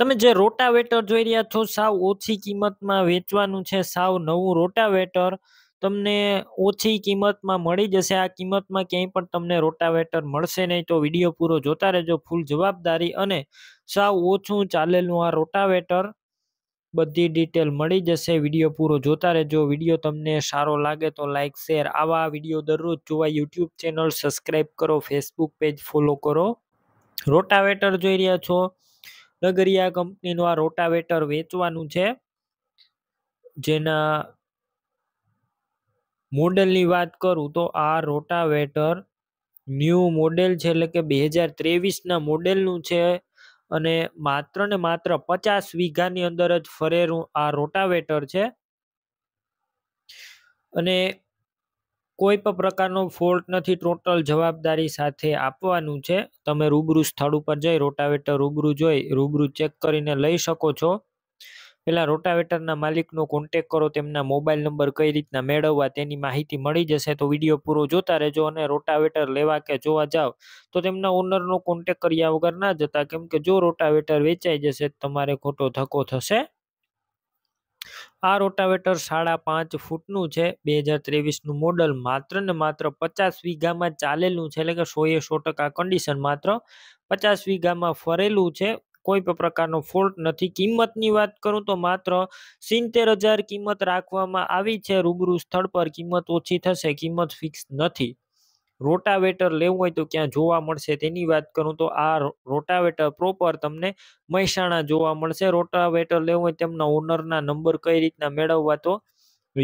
તમે જે રોટાવેટર જોઈ રહ્યા છો સાવ ઓછી કિંમતમાં વેચવાનું છે સાવ નવું રોટાવેટર તમને ઓછી કિંમતમાં મળી જશે આ કિંમતમાં ક્યાંય પણ તમને રોટાવેટર મળશે નહીં તો વિડીયો પૂરો જોતા રહેજો ફૂલ જવાબદારી અને સાવ ઓછું ચાલેલું આ રોટાવેટર બધી ડિટેલ મળી જશે વિડીયો પૂરો જોતા રહેજો વિડીયો તમને સારો લાગે તો લાઇક શેર આવા વિડીયો દરરોજ જોવા યુટ્યુબ ચેનલ સબસ્ક્રાઈબ કરો ફેસબુક પેજ ફોલો કરો રોટાવેટર જોઈ રહ્યા છો નગરિયા કંપનીનું આ રોટાવેટર વેચવાનું છે જેના મોડેલની વાત કરું તો આ રોટાવેટર ન્યૂ મોડેલ છે એટલે કે બે હજાર ત્રેવીસના મોડેલનું છે અને માત્ર ને માત્ર પચાસ વીઘાની અંદર જ ફરેરું આ રોટાવેટર છે અને કોઈ પણ પ્રકારનો ફોલ્ટ નથી ટોટલ જવાબદારી સાથે આપવાનું છે તમે રૂબરૂ સ્થળ ઉપર જઈ રોટાવેટર રૂબરૂ જોઈ રૂબરૂ ચેક કરીને લઈ શકો છો પહેલાં રોટાવેટરના માલિકનો કોન્ટેક કરો તેમના મોબાઈલ નંબર કઈ રીતના મેળવવા તેની માહિતી મળી જશે તો વિડીયો પૂરો જોતા રહેજો અને રોટાવેટર લેવા કે જોવા જાઓ તો તેમના ઓનરનો કોન્ટેક કર્યા વગર ના જતા કેમ કે જો રોટાવેટર વેચાઈ જશે તમારે ખોટો ધક્કો થશે આ રોટાવેટર સાડા પાંચ ફૂટનું છે બે હજાર ત્રેવીસનું મોડલ માત્ર ને માત્ર પચાસ વીઘામાં ચાલેલું છે એટલે કે સોએ સો ટકા કન્ડિશન માત્ર પચાસ વીઘામાં ફરેલું છે કોઈ પણ પ્રકારનો ફોલ્ટ નથી કિંમતની વાત કરું તો માત્ર સિત્તેર કિંમત રાખવામાં આવી છે રૂબરૂ સ્થળ પર કિંમત ઓછી થશે કિંમત ફિક્સ નથી રોટાવેટર લેવું હોય તો ક્યાં જોવા મળશે તેની વાત કરું તો આ રોટાવેટર પ્રોપર તમને મહેસાણા જોવા મળશે રોટાવેટર લેવું હોય તેમના ઓનરના નંબર કઈ રીતના મેળવવા તો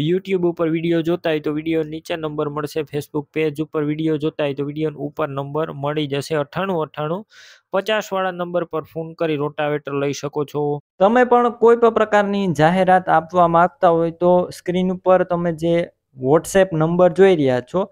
યુટ્યુબ ઉપર વિડીયો જોતા હોય તો વિડીયો નીચે નંબર મળશે ફેસબુક પેજ ઉપર વિડીયો જોતા હોય તો વિડીયો ઉપર નંબર મળી જશે અઠાણું અઠાણું પચાસવાળા નંબર પર ફોન કરી રોટાવેટર લઈ શકો છો તમે પણ કોઈ પણ પ્રકારની જાહેરાત આપવા માંગતા હોય તો સ્ક્રીન ઉપર તમે જે વોટ્સએપ નંબર જોઈ રહ્યા છો